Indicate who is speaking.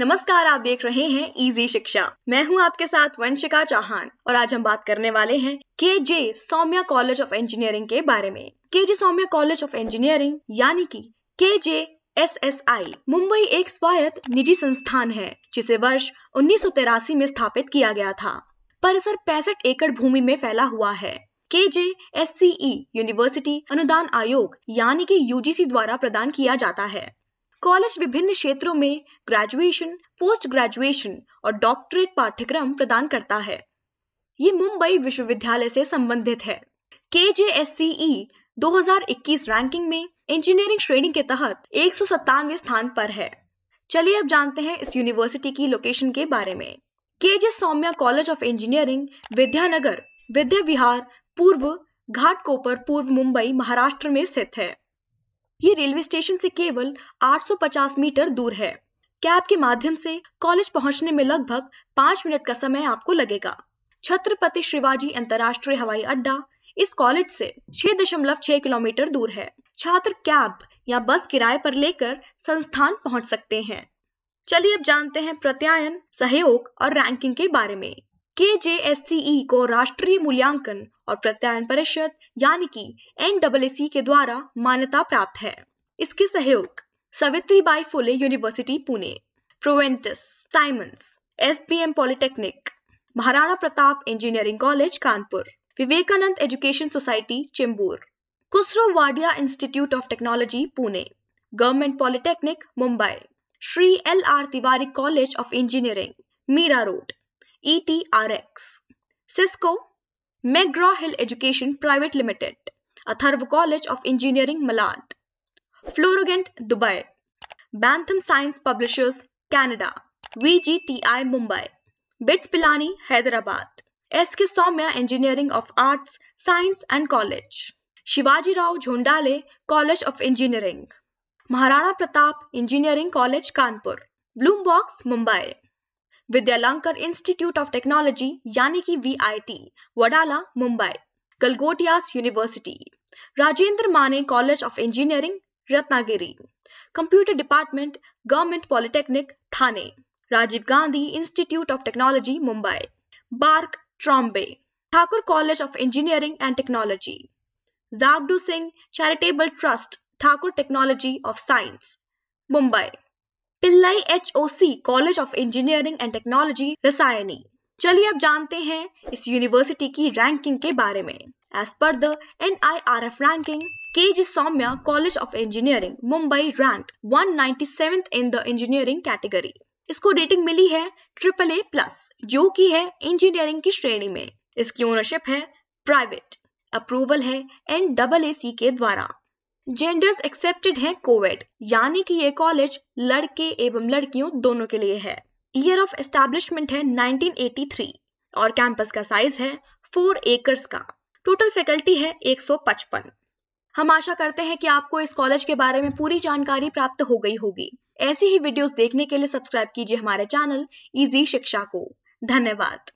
Speaker 1: नमस्कार आप देख रहे हैं इजी शिक्षा मैं हूं आपके साथ वंशिका चौहान और आज हम बात करने वाले हैं K J Somaiya college of engineering के बारे में K J Somaiya college of engineering यानी कि K J S S I Mumbai एक स्वायत्त निजी संस्थान है जिसे वर्ष उन्नीस में स्थापित किया गया था परिसर पैंसठ एकड़ भूमि में फैला हुआ है के जे एस सी ई यूनिवर्सिटी अनुदान आयोग यानी कि यूजीसी द्वारा प्रदान किया जाता है कॉलेज विभिन्न क्षेत्रों में ग्रेजुएशन पोस्ट ग्रेजुएशन और डॉक्टरेट पाठ्यक्रम प्रदान करता है ये मुंबई विश्वविद्यालय से संबंधित है के जे एस सी ई इक्कीस रैंकिंग में इंजीनियरिंग श्रेणी के तहत एक स्थान पर है चलिए अब जानते हैं इस यूनिवर्सिटी की लोकेशन के बारे में K J Somaiya college of engineering Vidyanagar Vidya Vihar पूर्व घाटकोपर पूर्व मुंबई महाराष्ट्र में स्थित है ये रेलवे स्टेशन से केवल 850 मीटर दूर है कैब के माध्यम से कॉलेज पहुंचने में लगभग पाँच मिनट का समय आपको लगेगा छत्रपति शिवाजी अंतर्राष्ट्रीय हवाई अड्डा इस कॉलेज से छह दशमलव छह किलोमीटर दूर है छात्र कैब या बस किराए पर लेकर संस्थान पहुंच सकते हैं चलिए अब जानते हैं प्रत्यायन सहयोग और रैंकिंग के बारे में के जे एस को राष्ट्रीय मूल्यांकन और प्रत्यायन परिषद यानी कि एन के द्वारा मान्यता प्राप्त है इसके सहयोग सावित्री बाई फुले यूनिवर्सिटी पुणे प्रोवेंटस Siemens S B M polytechnic Maharana Pratap engineering college Kanpur Vivekanand education society Chembur Cusrow Wadia institute of technology Pune government polytechnic Mumbai Shri L R Tiwari college of engineering Mira road ETRX, Cisco, McGraw-Hill Education Private Limited, Atharva College of Engineering Malad, Florogent Dubai, Bantam Science Publishers Canada, VGTI Mumbai, BITS Pilani Hyderabad, SK Soumya Engineering of Arts, Science and College, Shivaji Rao Jhondale College of Engineering, Maharana Pratap Engineering College Kanpur, Bloombox Mumbai. Vidyalankar institute of technology यानी कि VIT Wadala Mumbai Galgotias university Rajendra Mane college of engineering Ratnagiri computer department government polytechnic Thane Rajiv Gandhi institute of technology Mumbai BARC Trombay Thakur college of engineering and technology Jabdu Singh charitable trust Thakur technology of science Mumbai Pillai H O C college of engineering and technology Rasayani चलिए अब जानते हैं इस university की ranking के बारे में as पर the N I R F ranking college of engineering Mumbai rank one ninety seventh in the engineering category इसको रेटिंग मिली है ट्रिपल ए प्लस जो की है इंजीनियरिंग की श्रेणी में इसकी ओनरशिप है प्राइवेट अप्रूवल है एन डबल ए सी के द्वारा जेंडर्स एक्सेप्टेड है कोवेट यानी कि ये कॉलेज लड़के एवं लड़कियों दोनों के लिए है ईयर ऑफ एस्टेब्लिशमेंट है 1983 और कैंपस का साइज है फोर एकर्स का टोटल फैकल्टी है 155 हम आशा करते हैं कि आपको इस कॉलेज के बारे में पूरी जानकारी प्राप्त हो गई होगी ऐसी ही वीडियोस देखने के लिए सब्सक्राइब कीजिए हमारे चैनल इजी शिक्षा को धन्यवाद